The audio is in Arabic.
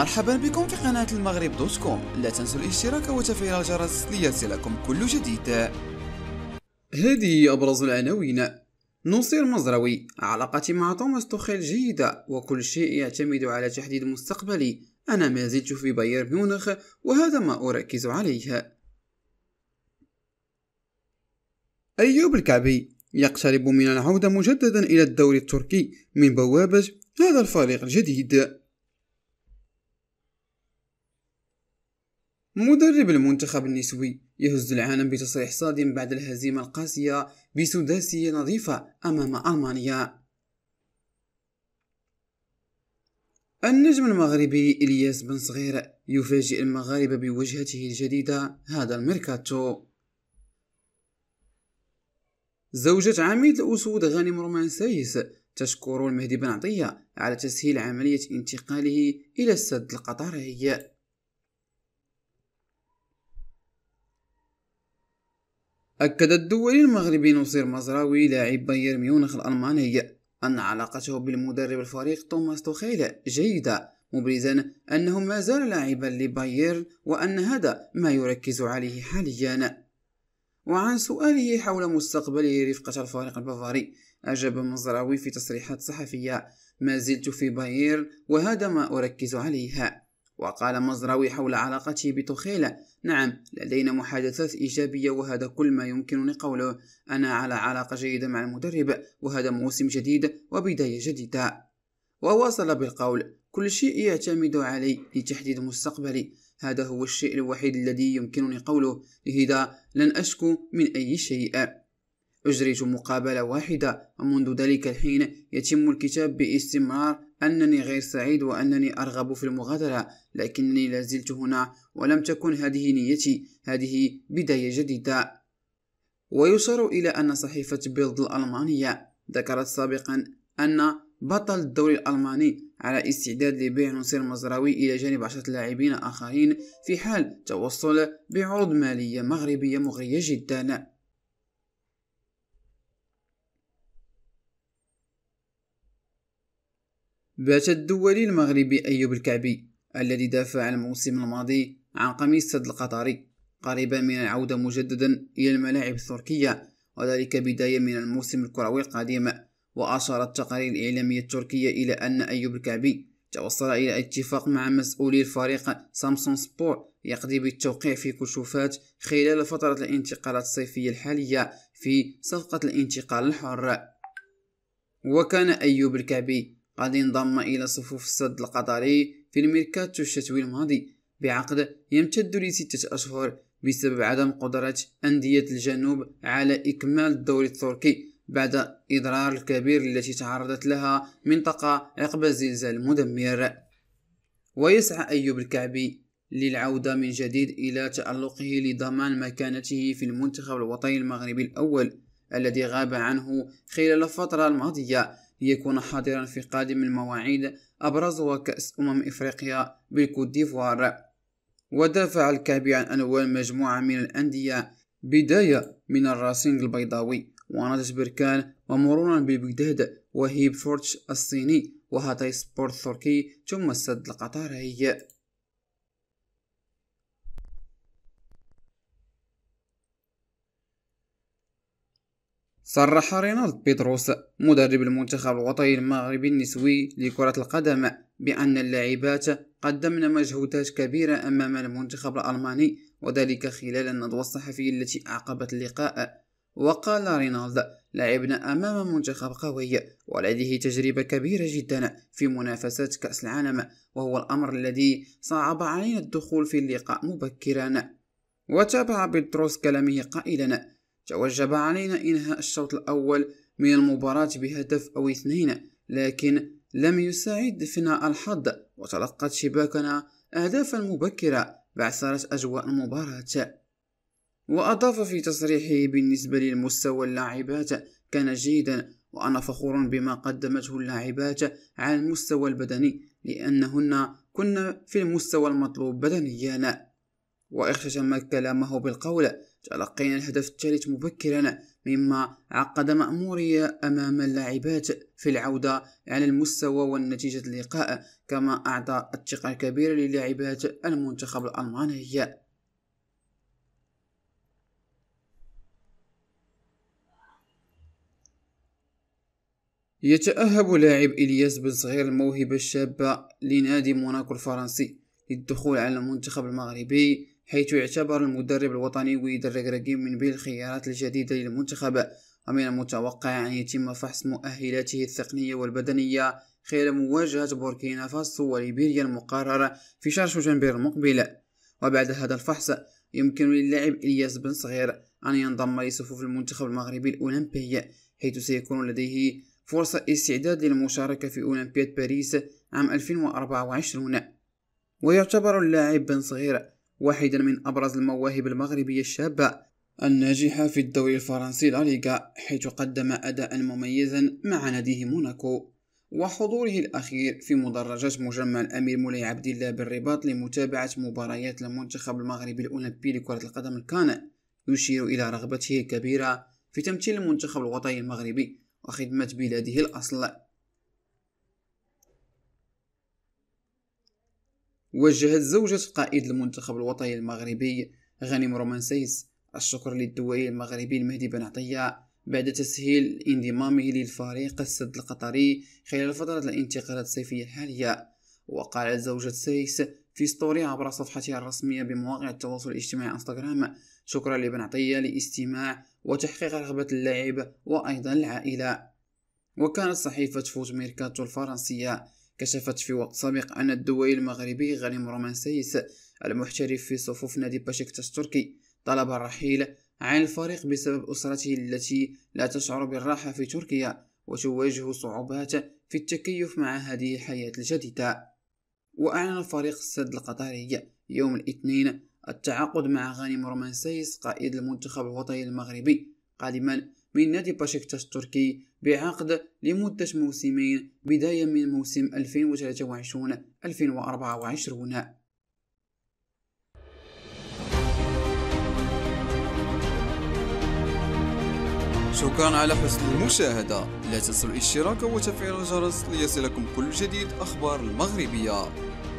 مرحبا بكم في قناة المغرب دوت كوم لا تنسوا الاشتراك وتفعيل الجرس ليصلكم كل جديد هذه أبرز العناوين نصير مزروي علاقتي مع توماس توخيل جيدة وكل شيء يعتمد على تحديد مستقبلي أنا ما زلت في بايرن ميونخ وهذا ما أركز عليه أيوب الكعبي يقترب من العودة مجددا إلى الدوري التركي من بوابة هذا الفريق الجديد مدرب المنتخب النسوي يهز العالم بتصريح صادم بعد الهزيمة القاسية بسداسية نظيفة أمام ألمانيا النجم المغربي إلياس بن صغير يفاجئ المغاربة بوجهته الجديدة هذا الميركاتو زوجة عميد الأسود غانم رومان سايس تشكر المهدي بن عطية على تسهيل عملية انتقاله إلى السد القطري أكد الدولي المغربي نصير مزراوي لاعب بايرن ميونخ الألماني أن علاقته بالمدرب الفريق توماس توخيل جيدة مبرزا أنه ما زال لاعبا لبايرن وأن هذا ما يركز عليه حاليا وعن سؤاله حول مستقبله رفقة الفريق البافاري أجاب مزراوي في تصريحات صحفية ما زلت في بايرن وهذا ما أركز عليه وقال مزراوي حول علاقته بتخيلة نعم لدينا محادثات إيجابية وهذا كل ما يمكنني قوله أنا على علاقة جيدة مع المدرب وهذا موسم جديد وبداية جديدة وواصل بالقول كل شيء يعتمد علي لتحديد مستقبلي هذا هو الشيء الوحيد الذي يمكنني قوله لهذا لن أشكو من أي شيء أجريت مقابلة واحدة ومنذ ذلك الحين يتم الكتاب باستمرار أنني غير سعيد وأنني أرغب في المغادرة لكنني لازلت هنا ولم تكن هذه نيتي هذه بداية جديدة ويشار إلى أن صحيفة بيلد الألمانية ذكرت سابقا أن بطل الدوري الألماني على استعداد لبيع نصير مزراوي إلى جانب عشرة لاعبين آخرين في حال توصل بعروض مالية مغربية مغرية جدا بات الدولي المغربي أيوب الكعبي الذي دافع الموسم الماضي عن قميص سد القطري قريبا من العودة مجددا إلى الملاعب التركية وذلك بداية من الموسم الكروي القادم وأشارت التقارير الإعلامية التركية إلى أن أيوب الكعبي توصل إلى اتفاق مع مسؤولي الفريق سامسون سبور يقضي بالتوقيع في كشوفات خلال فترة الانتقالات الصيفية الحالية في صفقة الانتقال الحر وكان أيوب الكعبي غادي انضم إلى صفوف السد القطري في الميركاتو الشتوي الماضي بعقد يمتد لستة أشهر بسبب عدم قدرة أندية الجنوب على إكمال الدوري التركي بعد إضرار الكبير التي تعرضت لها منطقة عقب الزلزال المدمر ويسعى أيوب الكعبي للعودة من جديد إلى تألقه لضمان مكانته في المنتخب الوطني المغربي الأول الذي غاب عنه خلال الفترة الماضية ليكون حاضرا في قادم المواعيد أبرز كأس أمم إفريقيا بالكوت ديفوار ودافع الكعبي عن أنوال مجموعة من الأندية بداية من الراسينج البيضاوي ونادش بركان ومرورا ببغداد وهيب فورتش الصيني وهاتاي سبورت التركي ثم السد القطري صرح رينالد بيتروس مدرب المنتخب الوطني المغربي النسوي لكرة القدم بأن اللاعبات قدمن مجهودات كبيرة أمام المنتخب الألماني وذلك خلال الندوة الصحفية التي أعقبت اللقاء وقال رينالد لعبنا أمام منتخب قوي ولديه تجربة كبيرة جدا في منافسات كأس العالم وهو الأمر الذي صعب علينا الدخول في اللقاء مبكرا وتابع بيتروس كلامه قائلا توجب علينا إنهاء الشوط الأول من المباراة بهدف أو اثنين لكن لم يساعد فينا الحظ وتلقت شباكنا أهدافا مبكرة بعثرت أجواء المباراة وأضاف في تصريحه بالنسبة لمستوى اللاعبات كان جيدا وأنا فخور بما قدمته اللاعبات على المستوى البدني لأنهن كن في المستوى المطلوب بدنيا وإختتم كلامه بالقول تلقينا الهدف الثالث مبكرا مما عقد مأمورية أمام اللاعبات في العودة على المستوى والنتيجة اللقاء كما أعطى الثقة الكبيرة للاعبات المنتخب الألماني يتأهب لاعب إلياس بن صغير الموهبة الشابة لنادي موناكو الفرنسي للدخول على المنتخب المغربي حيث يعتبر المدرب الوطني ويد الركراكي من بين الخيارات الجديدة للمنتخب ومن المتوقع أن يتم فحص مؤهلاته التقنية والبدنية خلال مواجهة بوركينا فاسو وليبيريا المقررة في شهر شجنبر المقبل وبعد هذا الفحص يمكن للاعب إلياس بن صغير أن ينضم لصفوف المنتخب المغربي الأولمبي حيث سيكون لديه فرصة استعداد للمشاركة في أولمبياد باريس عام 2024 ويعتبر اللاعب بن صغير واحدا من أبرز المواهب المغربية الشابة الناجحة في الدوري الفرنسي لاليغا حيث قدم أداء مميزا مع ناديه موناكو وحضوره الأخير في مدرجات مجمع الأمير مولاي عبد الله بالرباط لمتابعة مباريات المنتخب المغربي الأولمبي لكرة القدم الكان يشير إلى رغبته الكبيرة في تمثيل المنتخب الوطني المغربي وخدمة بلاده الأصل وجهت زوجة قائد المنتخب الوطني المغربي غانم رومانسيس الشكر للدولي المغربي المهدي بن عطية بعد تسهيل انضمامه للفريق السد القطري خلال فترة الانتقالات الصيفية الحالية وقالت زوجة سيس في ستوري عبر صفحتها الرسمية بمواقع التواصل الاجتماعي انستغرام شكرا لبن عطية لاستماع وتحقيق رغبة اللاعب وأيضا العائلة وكانت صحيفة فوت ميركاتو الفرنسية كشفت في وقت سابق أن الدوي المغربي غريم رومانسيس المحترف في صفوف نادي باشكتاش التركي طلب الرحيل عن الفريق بسبب أسرته التي لا تشعر بالراحة في تركيا وتواجه صعوبات في التكيف مع هذه الحياة الجديدة وأعلن فريق السد القطري يوم الاثنين التعاقد مع غانم رومانسيس قائد المنتخب الوطني المغربي قادما من نادي باشكتاش التركي بعقد لمدة موسمين بداية من موسم 2023-2024 شكرا على حسن المشاهدة لا تنسوا الاشتراك وتفعيل الجرس ليصلكم كل جديد أخبار المغربية